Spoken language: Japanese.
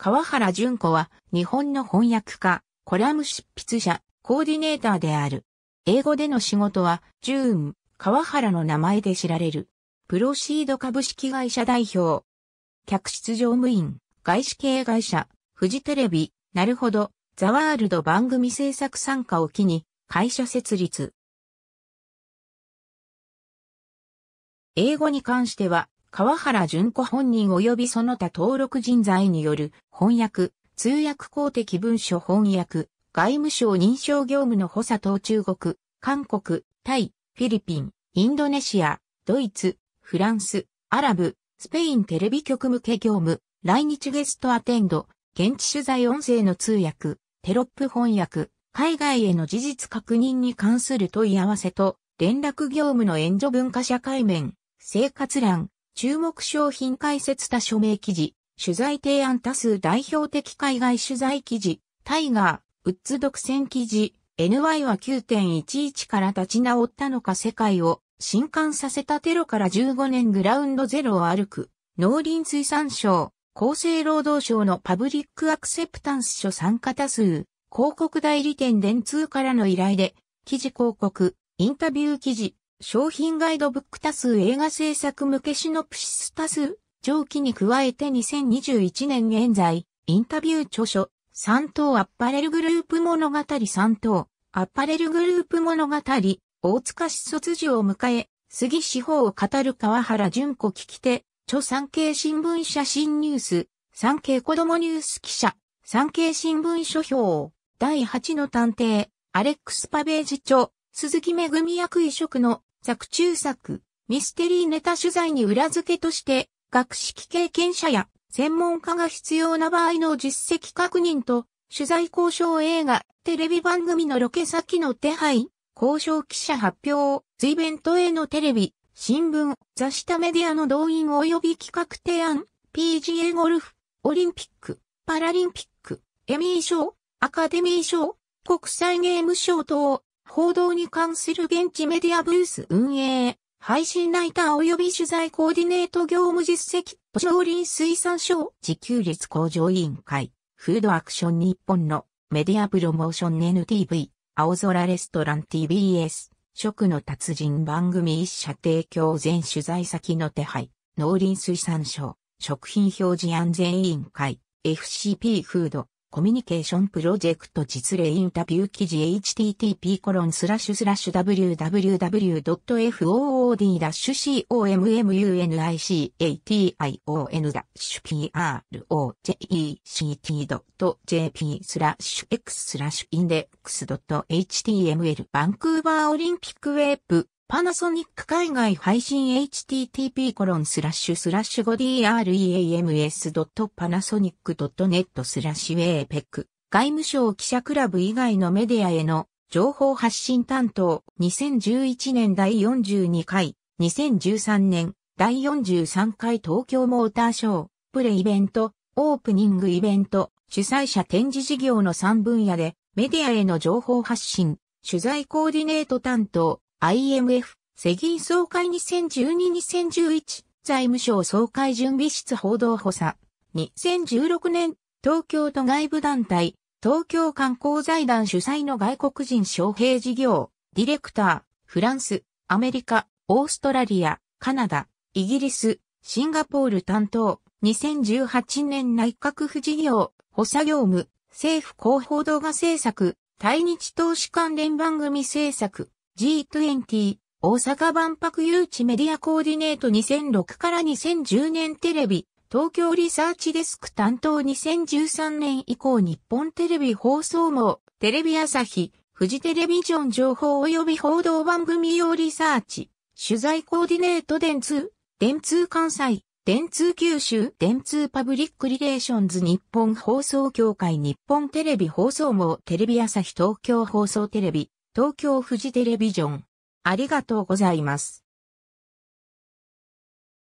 川原淳子は日本の翻訳家、コラム執筆者、コーディネーターである。英語での仕事は、ジューン、川原の名前で知られる。プロシード株式会社代表。客室乗務員、外資系会社、フジテレビ、なるほど、ザワールド番組制作参加を機に、会社設立。英語に関しては、川原淳子本人及びその他登録人材による翻訳、通訳公的文書翻訳、外務省認証業務の補佐等中国、韓国、タイ、フィリピン、インドネシア、ドイツ、フランス、アラブ、スペインテレビ局向け業務、来日ゲストアテンド、現地取材音声の通訳、テロップ翻訳、海外への事実確認に関する問い合わせと、連絡業務の援助文化社会面、生活欄、注目商品解説他署名記事、取材提案多数代表的海外取材記事、タイガー、ウッズ独占記事、NY は9.11から立ち直ったのか世界を震撼させたテロから15年グラウンドゼロを歩く、農林水産省、厚生労働省のパブリックアクセプタンス書参加多数、広告代理店電通からの依頼で、記事広告、インタビュー記事、商品ガイドブック多数映画制作向けシノプシス多数、上記に加えて2021年現在、インタビュー著書、三等アッパレルグループ物語三等、アッパレルグループ物語、大塚市卒時を迎え、杉志法を語る川原淳子聞き手、著産経新聞社新ニュース、産経子供ニュース記者、産経新聞書評、第8の探偵、アレックス・パベージ著、鈴木恵役移植の作中作、ミステリーネタ取材に裏付けとして、学識経験者や専門家が必要な場合の実績確認と、取材交渉映画、テレビ番組のロケ先の手配、交渉記者発表、随弁当へのテレビ、新聞、雑誌たメディアの動員及び企画提案、PGA ゴルフ、オリンピック、パラリンピック、エミー賞、アカデミー賞、国際ゲーム賞等、報道に関する現地メディアブース運営、配信ライター及び取材コーディネート業務実績、都市農林水産省、自給率向上委員会、フードアクション日本のメディアプロモーション NTV、青空レストラン TBS、食の達人番組一社提供全取材先の手配、農林水産省、食品表示安全委員会、FCP フード、コミュニケーションプロジェクト実例インタビュー記事 h t t p w w w f o o d c o m u n i c a t i o n p r o j e c t j p スラッシュ x スラッシュ i n d e x .html バンクーバーオリンピックウェブパナソニック海外配信 http://5dreams.panasonic.net コロンスラッシュ APEC 外務省記者クラブ以外のメディアへの情報発信担当2011年第42回2013年第43回東京モーターショープレイベントオープニングイベント主催者展示事業の3分野でメディアへの情報発信取材コーディネート担当 IMF、世銀総会2012-2011、財務省総会準備室報道補佐。2016年、東京都外部団体、東京観光財団主催の外国人招聘事業、ディレクター、フランス、アメリカ、オーストラリア、カナダ、イギリス、シンガポール担当、2018年内閣府事業、補佐業務、政府広報動画制作、対日投資関連番組制作、G20 大阪万博誘致メディアコーディネート2006から2010年テレビ東京リサーチデスク担当2013年以降日本テレビ放送網テレビ朝日フジテレビジョン情報及び報道番組用リサーチ取材コーディネート電通電通関西電通九州、電通パブリックリレーションズ日本放送協会日本テレビ放送網テレビ朝日東京放送テレビ東京フジテレビジョン。ありがとうございます。